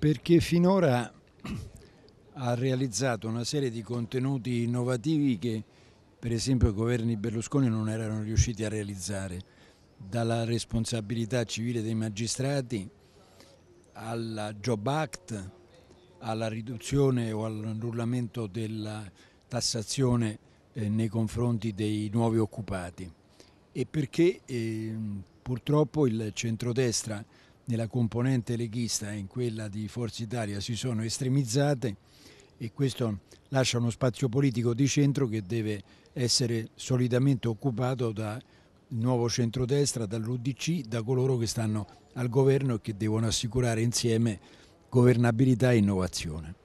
perché finora ha realizzato una serie di contenuti innovativi che per esempio i governi Berlusconi non erano riusciti a realizzare, dalla responsabilità civile dei magistrati alla Job Act, alla riduzione o all'annullamento della tassazione eh, nei confronti dei nuovi occupati e perché eh, purtroppo il centrodestra nella componente leghista e in quella di Forza Italia si sono estremizzate e questo lascia uno spazio politico di centro che deve essere solidamente occupato dal nuovo centrodestra, dall'UDC, da coloro che stanno al governo e che devono assicurare insieme governabilità e innovazione.